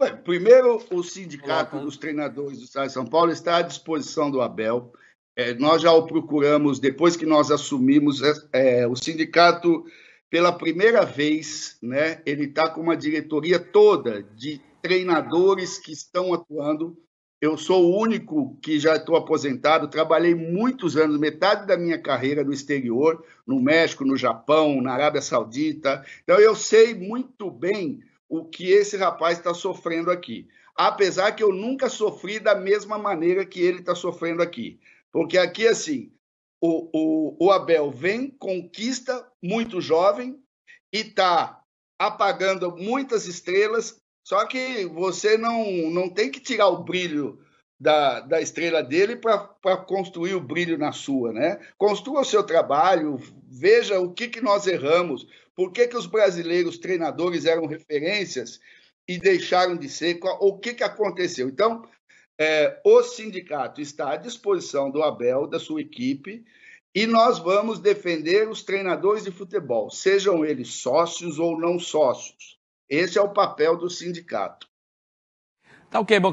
Bem, primeiro, o sindicato Olá, dos treinadores do Estado de São Paulo está à disposição do Abel. É, nós já o procuramos depois que nós assumimos é, é o sindicato pela primeira vez, né? Ele está com uma diretoria toda de treinadores que estão atuando. Eu sou o único que já estou aposentado. Trabalhei muitos anos, metade da minha carreira no exterior, no México, no Japão, na Arábia Saudita. Então eu sei muito bem o que esse rapaz está sofrendo aqui. Apesar que eu nunca sofri da mesma maneira que ele está sofrendo aqui. Porque aqui, assim, o, o, o Abel vem, conquista muito jovem e está apagando muitas estrelas. Só que você não, não tem que tirar o brilho da, da estrela dele para construir o brilho na sua. Né? Construa o seu trabalho, veja o que, que nós erramos, por que, que os brasileiros treinadores eram referências e deixaram de ser, o que, que aconteceu. Então, é, o sindicato está à disposição do Abel, da sua equipe, e nós vamos defender os treinadores de futebol, sejam eles sócios ou não sócios. Esse é o papel do sindicato. Tá ok, bom.